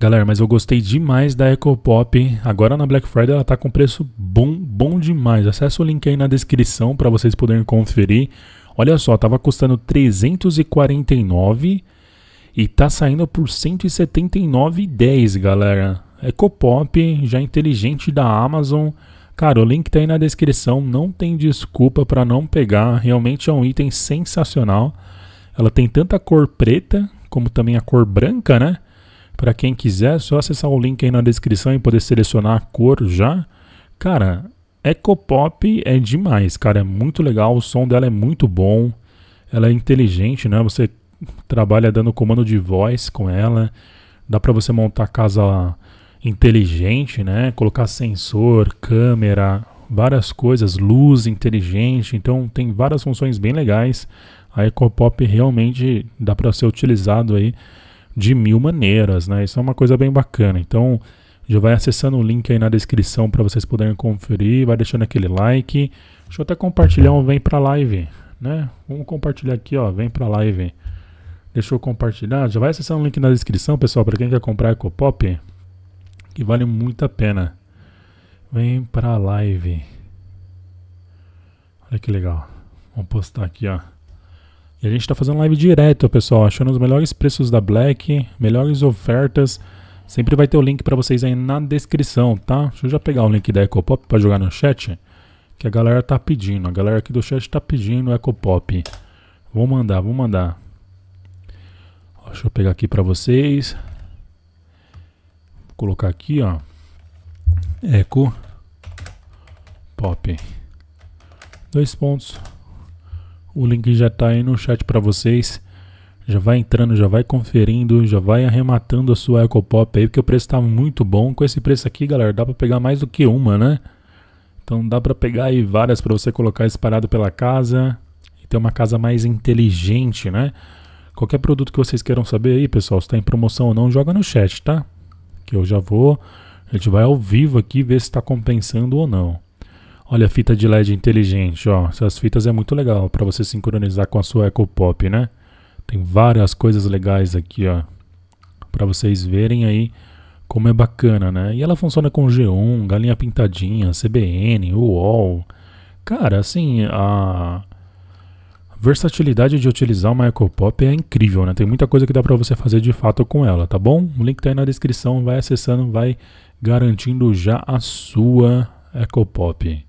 Galera, mas eu gostei demais da EcoPop. Agora na Black Friday ela tá com preço bom, bom demais. Acesse o link aí na descrição para vocês poderem conferir. Olha só, tava custando 349 e tá saindo por 179,10, galera. EcoPop, já inteligente da Amazon. Cara, o link tá aí na descrição, não tem desculpa para não pegar. Realmente é um item sensacional. Ela tem tanta cor preta como também a cor branca, né? Para quem quiser, é só acessar o link aí na descrição e poder selecionar a cor já. Cara, Ecopop é demais, cara, é muito legal, o som dela é muito bom. Ela é inteligente, né? Você trabalha dando comando de voz com ela. Dá para você montar casa inteligente, né? Colocar sensor, câmera, várias coisas, luz inteligente. Então tem várias funções bem legais. A EcoPop realmente dá para ser utilizado aí de mil maneiras, né? Isso é uma coisa bem bacana. Então, já vai acessando o link aí na descrição para vocês poderem conferir, vai deixando aquele like. Deixa eu até compartilhar um vem para live, né? Vamos compartilhar aqui, ó, vem para live. Deixa eu compartilhar, já vai acessando o link na descrição, pessoal, para quem quer comprar EcoPop, que vale muito a pena. Vem para live. Olha que legal. Vamos postar aqui, ó. E a gente está fazendo live direto, pessoal, achando os melhores preços da Black, melhores ofertas. Sempre vai ter o link para vocês aí na descrição, tá? Deixa eu já pegar o link da Ecopop para jogar no chat, que a galera tá pedindo. A galera aqui do chat tá pedindo Ecopop. Vou mandar, vou mandar. Ó, deixa eu pegar aqui para vocês. Vou colocar aqui, ó. Eco Pop. Dois pontos. O link já está aí no chat para vocês. Já vai entrando, já vai conferindo, já vai arrematando a sua EcoPop Pop aí, porque o preço está muito bom. Com esse preço aqui, galera, dá para pegar mais do que uma, né? Então dá para pegar aí várias para você colocar espalhado pela casa e ter uma casa mais inteligente, né? Qualquer produto que vocês queiram saber aí, pessoal, se está em promoção ou não, joga no chat, tá? Que eu já vou, a gente vai ao vivo aqui ver se está compensando ou não. Olha a fita de LED inteligente, ó. Essas fitas é muito legal para você sincronizar com a sua Echo Pop, né? Tem várias coisas legais aqui, ó. Para vocês verem aí como é bacana, né? E ela funciona com G1, Galinha Pintadinha, CBN, UOL. Cara, assim, a versatilidade de utilizar uma Echo Pop é incrível, né? Tem muita coisa que dá para você fazer de fato com ela, tá bom? O link tá aí na descrição, vai acessando, vai garantindo já a sua Echo Pop.